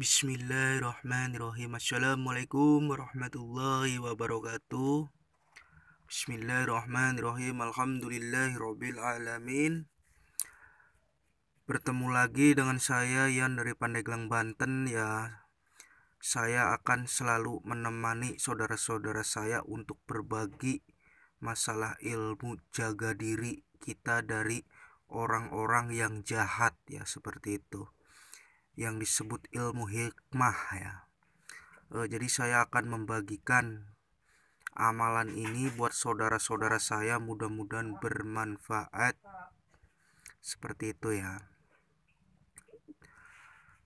Bismillahirrahmanirrahim Assalamualaikum warahmatullahi wabarakatuh Bismillahirrahmanirrahim Alhamdulillahirrabbilalamin Bertemu lagi dengan saya yang dari Pandeglang Banten ya Saya akan selalu menemani saudara-saudara saya untuk berbagi masalah ilmu jaga diri kita dari orang-orang yang jahat ya seperti itu yang disebut ilmu hikmah ya e, jadi saya akan membagikan amalan ini buat saudara-saudara saya mudah-mudahan bermanfaat seperti itu ya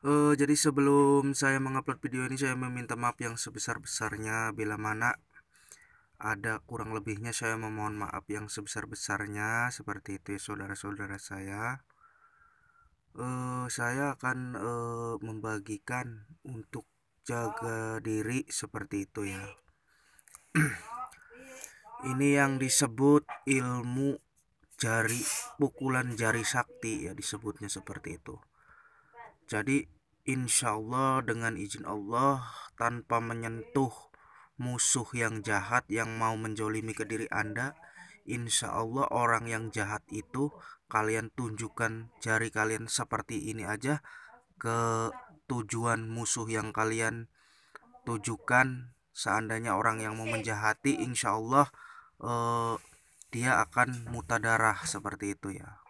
e, jadi sebelum saya mengupload video ini saya meminta maaf yang sebesar-besarnya bila mana ada kurang lebihnya saya memohon maaf yang sebesar-besarnya seperti itu ya saudara-saudara saya uh, saya akan uh, membagikan untuk jaga diri seperti itu ya. Ini yang disebut ilmu jari pukulan jari sakti ya disebutnya seperti itu. Jadi insya Allah dengan izin Allah tanpa menyentuh musuh yang jahat yang mau menjolimi ke diri Anda Insya Allah orang yang jahat itu kalian tunjukkan jari kalian seperti ini aja ke tujuan musuh yang kalian tujukan seandainya orang yang mau menjahati insya Allah eh, dia akan muta darah seperti itu ya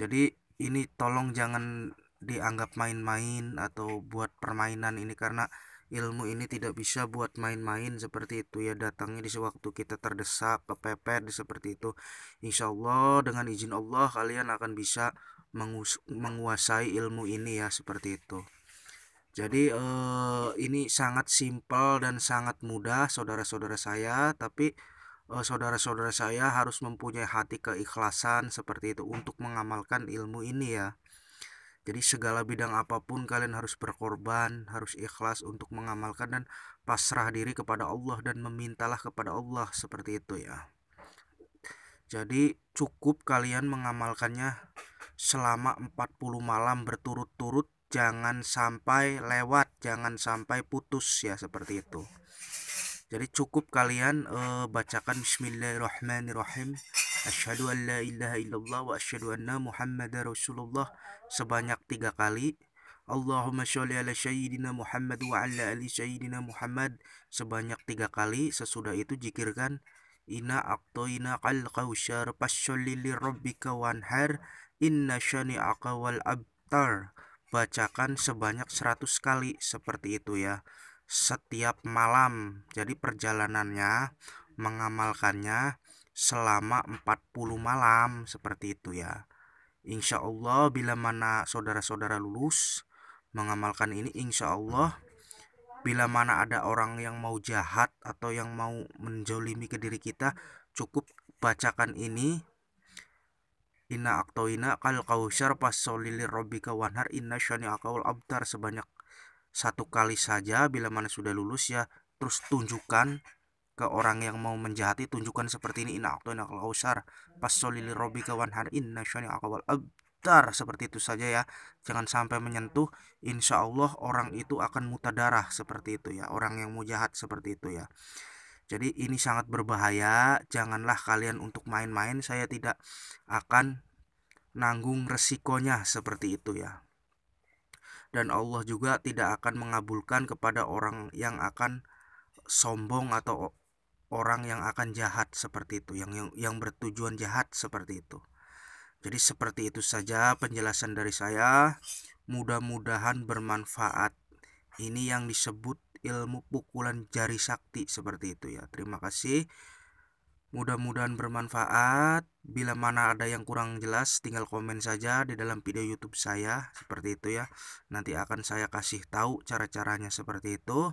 jadi ini tolong jangan dianggap main-main atau buat permainan ini karena ilmu ini tidak bisa buat main-main seperti itu ya datangnya di sewaktu kita terdesak kepepet seperti itu insya Allah dengan izin Allah kalian akan bisa menguasai ilmu ini ya seperti itu jadi eh, ini sangat simpel dan sangat mudah saudara-saudara saya tapi eh, saudara-saudara eh, saya harus mempunyai hati keikhlasan seperti itu untuk mengamalkan ilmu ini ya jadi segala bidang apapun kalian harus berkorban, harus ikhlas untuk mengamalkan dan pasrah diri kepada Allah dan memintalah kepada Allah seperti itu ya. Jadi cukup kalian mengamalkannya selama 40 malam berturut-turut jangan sampai lewat, jangan sampai putus ya seperti itu. Jadi cukup kalian e, bacakan bismillahirrahmanirrahim Asyhadu an la ilaha illallah wa asyhadu anna Muhammad Rasulullah sebanyak tiga kali. Allahumma sholli ala sayyidina Muhammad wa ala ali sayyidina Muhammad sebanyak tiga kali. Sesudah itu jikirkan ina aqtoina kal kausyar fasholli li rabbika wanhar inna syani'aka wal abtar. Bacakan sebanyak 100 kali seperti itu ya setiap malam. Jadi perjalanannya mengamalkannya selama 40 malam seperti itu ya Insya Allah bila mana saudara-saudara lulus mengamalkan ini insya Allah bila mana ada orang yang mau jahat atau yang mau menjolimi ke diri kita cukup bacakan ini Inna aktoina kal kausar pasolili robika wanhar inna shani akaul abtar sebanyak satu kali saja bila mana sudah lulus ya terus tunjukkan ke orang yang mau menjahati tunjukkan seperti ini inna aqtuna ausar fasolili rabbika wanhar inna abtar seperti itu saja ya jangan sampai menyentuh insya Allah orang itu akan mutadarah seperti itu ya orang yang mau jahat seperti itu ya jadi ini sangat berbahaya janganlah kalian untuk main-main saya tidak akan nanggung resikonya seperti itu ya dan Allah juga tidak akan mengabulkan kepada orang yang akan sombong atau orang yang akan jahat seperti itu, yang yang, yang bertujuan jahat seperti itu. Jadi seperti itu saja penjelasan dari saya. Mudah-mudahan bermanfaat. Ini yang disebut ilmu pukulan jari sakti seperti itu ya. Terima kasih. Mudah-mudahan bermanfaat. Bila mana ada yang kurang jelas, tinggal komen saja di dalam video YouTube saya seperti itu ya. Nanti akan saya kasih tahu cara-caranya seperti itu.